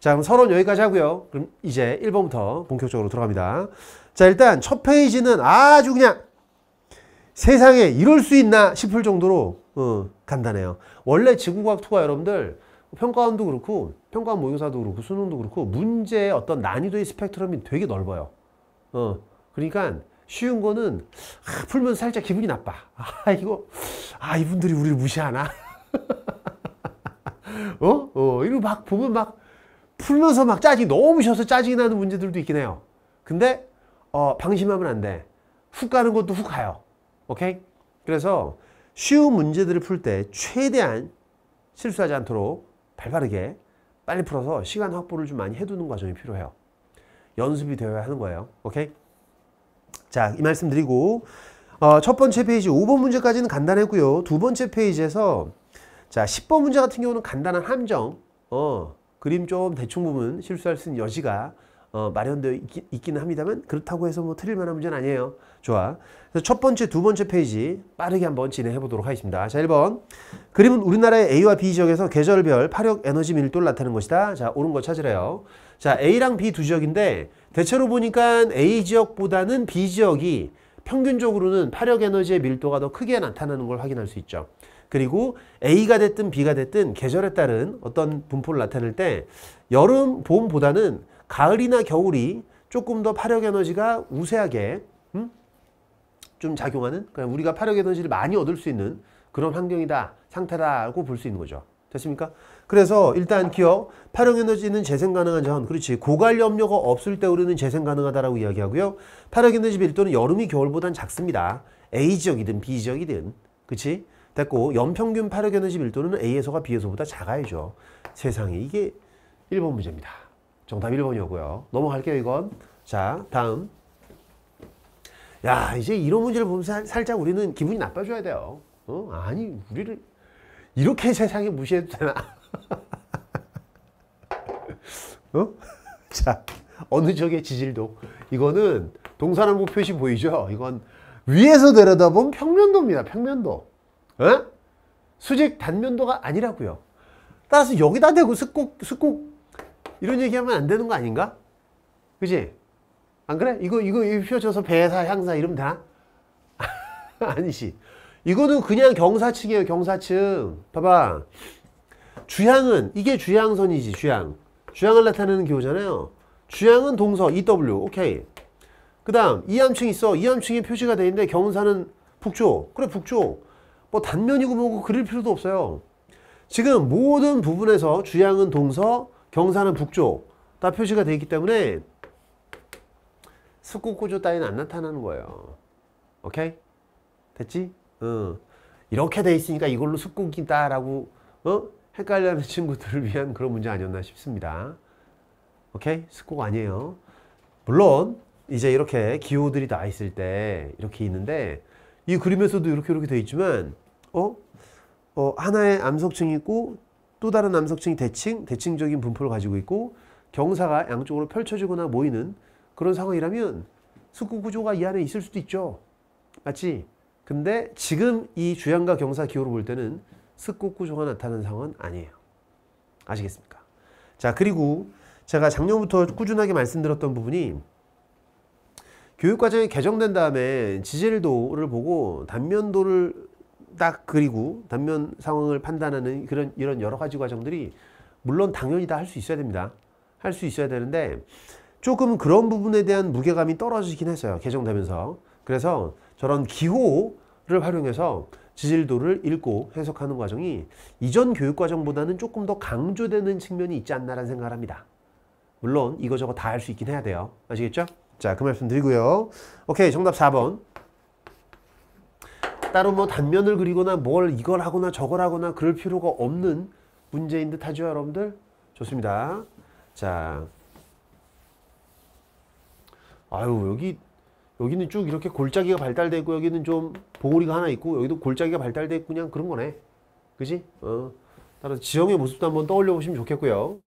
자 그럼 서론 여기까지 하고요. 그럼 이제 1번부터 본격적으로 들어갑니다. 자 일단 첫 페이지는 아주 그냥 세상에 이럴 수 있나 싶을 정도로 어, 간단해요. 원래 지구과학2가 여러분들 평가원도 그렇고 평가원 모의고사도 그렇고 수능도 그렇고 문제의 어떤 난이도의 스펙트럼이 되게 넓어요. 어, 그러니까 쉬운 거는 아, 풀면 살짝 기분이 나빠. 아 이거 아 이분들이 우리를 무시하나? 어? 어 이거 막 보면 막 풀면서 막 짜증이 너무 쉬어서 짜증이 나는 문제들도 있긴 해요. 근데 어, 방심하면 안 돼. 훅 가는 것도 훅 가요. 오케이? 그래서 쉬운 문제들을 풀 때 최대한 실수하지 않도록 발빠르게 빨리 풀어서 시간 확보를 좀 많이 해두는 과정이 필요해요. 연습이 되어야 하는 거예요. 오케이? 자, 이 말씀 드리고 어, 첫 번째 페이지 5번 문제까지는 간단했고요. 두 번째 페이지에서 자, 10번 문제 같은 경우는 간단한 함정 어, 그림 좀 대충 보면 실수할 수 있는 여지가 어, 마련되어 있기, 있기 합니다만 그렇다고 해서 뭐 틀릴 만한 문제는 아니에요. 좋아. 그래서 첫 번째, 두 번째 페이지 빠르게 한번 진행해 보도록 하겠습니다. 자, 1번. 그림은 우리나라의 A와 B 지역에서 계절별 파력 에너지 밀도를 나타내는 것이다. 자, 옳은 거 찾으래요. 자, A랑 B 두 지역인데 대체로 보니까 A 지역보다는 B 지역이 평균적으로는 파력 에너지의 밀도가 더 크게 나타나는 걸 확인할 수 있죠. 그리고 A가 됐든 B가 됐든 계절에 따른 어떤 분포를 나타낼 때 여름, 봄보다는 가을이나 겨울이 조금 더 파력 에너지가 우세하게 음? 좀 작용하는 그냥 그러니까 우리가 파력 에너지를 많이 얻을 수 있는 그런 환경이다, 상태라고 볼 수 있는 거죠. 됐습니까? 그래서 일단 기억, 파력 에너지는 재생 가능한 자원, 그렇지. 고갈 염려가 없을 때 우리는 재생 가능하다라고 이야기하고요. 파력 에너지 밀도는 여름이 겨울보단 작습니다. A 지역이든 B 지역이든, 그렇지? 됐고 연평균 8억 71도는 A에서가 B에서보다 작아야죠. 세상에 이게 1번 문제입니다. 정답 1번이었고요. 넘어갈게요 이건. 자 다음. 야 이제 이런 문제를 보면 살, 살짝 우리는 기분이 나빠져야 돼요. 어? 아니 우리를 이렇게 세상에 무시해도 되나? 어? 자 어느 적의 지질도 이거는 동사란목 표시 보이죠? 이건 위에서 내려다본 평면도입니다. 평면도. 어? 수직 단면도가 아니라고요. 따라서 여기다 대고 습곡, 습곡 이런 얘기하면 안 되는 거 아닌가? 그지? 안 그래? 이거 이거 휘어서 배사 향사 이러면 되나? 아니지. 이거는 그냥 경사층이에요. 경사층. 봐봐. 주향은 이게 주향선이지. 주향. 주향을 나타내는 기호잖아요. 주향은 동서 EW. 오케이. 그 다음 이함층 있어. 이함층이 표시가 돼 있는데 경사는 북쪽. 그래 북쪽. 뭐 단면이고 뭐고 그릴 필요도 없어요. 지금 모든 부분에서 주양은 동서, 경사는 북쪽 다 표시가 되어 있기 때문에 습구구조 따위는 안 나타나는 거예요. 오케이? 됐지? 어. 이렇게 돼 있으니까 이걸로 습구기다 라고 어? 헷갈려하는 친구들을 위한 그런 문제 아니었나 싶습니다. 오케이? 습국 아니에요. 물론 이제 이렇게 기호들이 나 있을 때 이렇게 있는데 이 그림에서도 이렇게 이렇게 돼 있지만 어? 어 하나의 암석층이 있고 또 다른 암석층이 대칭, 대칭적인 분포를 가지고 있고 경사가 양쪽으로 펼쳐지거나 모이는 그런 상황이라면 숙구 구조가 이 안에 있을 수도 있죠. 맞지? 근데 지금 이 주양과 경사 기호로 볼 때는 습국 구조가 나타나 상황은 아니에요. 아시겠습니까? 자, 그리고 제가 작년부터 꾸준하게 말씀드렸던 부분이 교육과정이 개정된 다음에 지질도를 보고 단면도를 딱 그리고 단면 상황을 판단하는 그런 이런 여러 가지 과정들이 물론 당연히 다 할 수 있어야 됩니다. 할 수 있어야 되는데 조금 그런 부분에 대한 무게감이 떨어지긴 했어요. 개정되면서. 그래서 저런 기호를 활용해서 지질도를 읽고 해석하는 과정이 이전 교육과정보다는 조금 더 강조되는 측면이 있지 않나라는 생각을 합니다. 물론 이거저거 다 할 수 있긴 해야 돼요. 아시겠죠? 자, 그 말씀 드리고요. 오케이, 정답 4번. 따로 뭐 단면을 그리거나 뭘 이걸 하거나 저걸 하거나 그럴 필요가 없는 문제인 듯 하죠, 여러분들? 좋습니다. 자. 아유, 여기, 여기는 쭉 이렇게 골짜기가 발달되 고 여기는 좀 보고리가 하나 있고, 여기도 골짜기가 발달되 고 그냥 그런 거네. 그지? 어. 따라 지형의 모습도 한번 떠올려 보시면 좋겠고요.